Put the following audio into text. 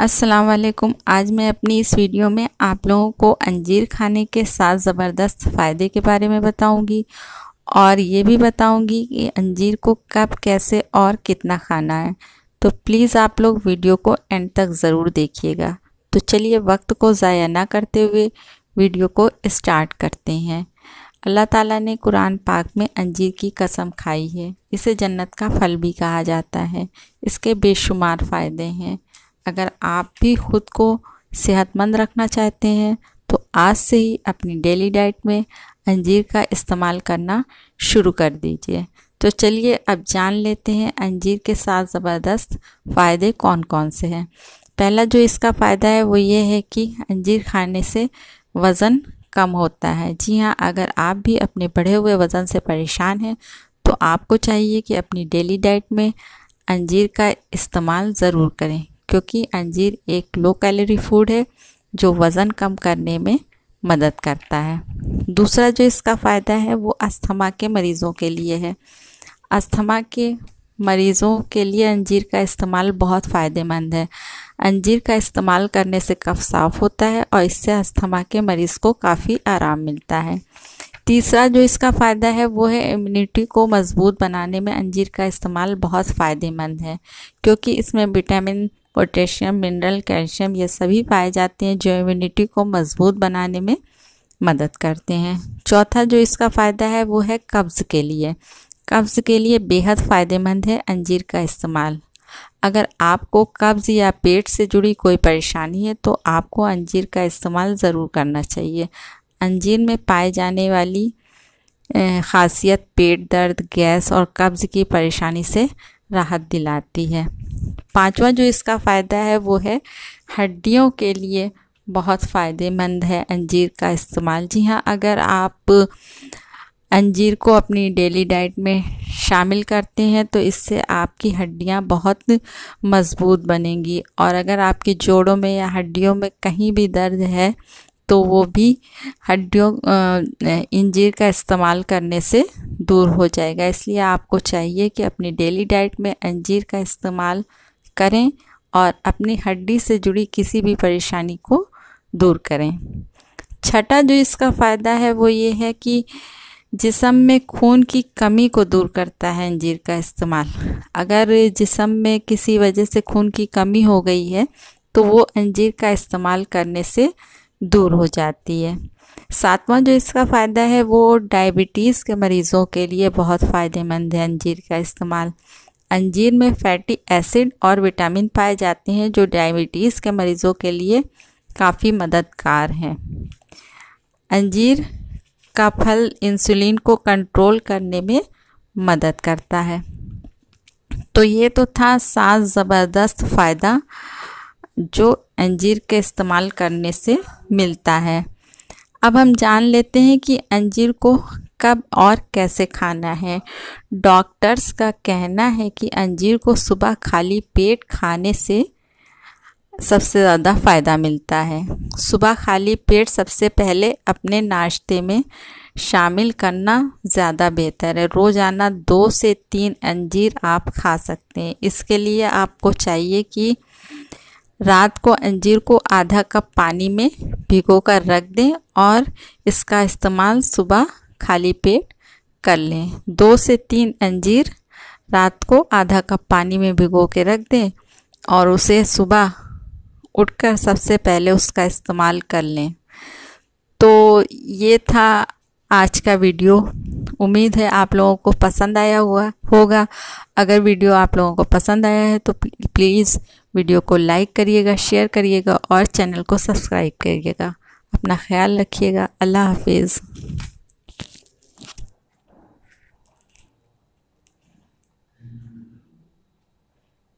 अस्सलाम वालेकुम आज मैं अपनी इस वीडियो में आप लोगों को अंजीर खाने के साथ ज़बरदस्त फ़ायदे के बारे में बताऊंगी और ये भी बताऊंगी कि अंजीर को कब कैसे और कितना खाना है तो प्लीज़ आप लोग वीडियो को एंड तक ज़रूर देखिएगा तो चलिए वक्त को ज़ाया ना करते हुए वीडियो को स्टार्ट करते हैं अल्लाह ताला ने कुरान पाक में अंजीर की कसम खाई है इसे जन्नत का फल भी कहा जाता है इसके बेशुमार फ़ायदे हैं अगर आप भी खुद को सेहतमंद रखना चाहते हैं तो आज से ही अपनी डेली डाइट में अंजीर का इस्तेमाल करना शुरू कर दीजिए तो चलिए अब जान लेते हैं अंजीर के साथ ज़बरदस्त फ़ायदे कौन कौन से हैं पहला जो इसका फ़ायदा है वो ये है कि अंजीर खाने से वज़न कम होता है जी हाँ अगर आप भी अपने बढ़े हुए वज़न से परेशान हैं तो आपको चाहिए कि अपनी डेली डाइट में अंजीर का इस्तेमाल ज़रूर करें क्योंकि अंजीर एक लो कैलोरी फूड है जो वज़न कम करने में मदद करता है दूसरा जो इसका फ़ायदा है वो अस्थमा के मरीज़ों के लिए है अस्थमा के मरीज़ों के लिए अंजीर का इस्तेमाल बहुत फ़ायदेमंद है अंजीर का इस्तेमाल करने से कफ साफ़ होता है और इससे अस्थमा के मरीज़ को काफ़ी आराम मिलता है तीसरा जो इसका फ़ायदा है वो है इम्यूनिटी को मज़बूत बनाने में अंजीर का इस्तेमाल बहुत फ़ायदेमंद है क्योंकि इसमें विटामिन पोटेशियम मिनरल कैल्शियम ये सभी पाए जाते हैं जो इम्यूनिटी को मजबूत बनाने में मदद करते हैं चौथा जो इसका फ़ायदा है वो है कब्ज़ के लिए कब्ज़ के लिए बेहद फ़ायदेमंद है अंजीर का इस्तेमाल अगर आपको कब्ज़ या पेट से जुड़ी कोई परेशानी है तो आपको अंजीर का इस्तेमाल ज़रूर करना चाहिए अंजीर में पाए जाने वाली खासियत पेट दर्द गैस और कब्ज़ की परेशानी से राहत दिलाती है पांचवा जो इसका फ़ायदा है वो है हड्डियों के लिए बहुत फ़ायदेमंद है अंजीर का इस्तेमाल जी हाँ अगर आप अंजीर को अपनी डेली डाइट में शामिल करते हैं तो इससे आपकी हड्डियां बहुत मज़बूत बनेंगी और अगर आपके जोड़ों में या हड्डियों में कहीं भी दर्द है तो वो भी हड्डियों इंजीर का इस्तेमाल करने से दूर हो जाएगा इसलिए आपको चाहिए कि अपनी डेली डाइट में अंजीर का इस्तेमाल करें और अपनी हड्डी से जुड़ी किसी भी परेशानी को दूर करें छठा जो इसका फ़ायदा है वो ये है कि जिसम में खून की कमी को दूर करता है अंजीर का इस्तेमाल अगर जिसम में किसी वजह से खून की कमी हो गई है तो वो अंजीर का इस्तेमाल करने से दूर हो जाती है सातवां जो इसका फ़ायदा है वो डायबिटीज़ के मरीज़ों के लिए बहुत फ़ायदेमंद है अंजीर का इस्तेमाल अंजीर में फैटी एसिड और विटामिन पाए जाते हैं जो डायबिटीज़ के मरीज़ों के लिए काफ़ी मददगार हैं अंजीर का फल इंसुलिन को कंट्रोल करने में मदद करता है तो ये तो था सात ज़बरदस्त फ़ायदा जो अंजीर के इस्तेमाल करने से मिलता है अब हम जान लेते हैं कि अंजीर को कब और कैसे खाना है डॉक्टर्स का कहना है कि अंजीर को सुबह खाली पेट खाने से सबसे ज़्यादा फ़ायदा मिलता है सुबह खाली पेट सबसे पहले अपने नाश्ते में शामिल करना ज़्यादा बेहतर है रोज़ाना दो से तीन अंजीर आप खा सकते हैं इसके लिए आपको चाहिए कि रात को अंजीर को आधा कप पानी में भिगो कर रख दें और इसका इस्तेमाल सुबह खाली पेट कर लें दो से तीन अंजीर रात को आधा कप पानी में भिगो के रख दें और उसे सुबह उठकर सबसे पहले उसका इस्तेमाल कर लें तो ये था आज का वीडियो उम्मीद है आप लोगों को पसंद आया हुआ होगा अगर वीडियो आप लोगों को पसंद आया है तो प्लीज़ वीडियो को लाइक करिएगा शेयर करिएगा और चैनल को सब्सक्राइब करिएगा अपना ख्याल रखिएगा अल्लाह हाफिज़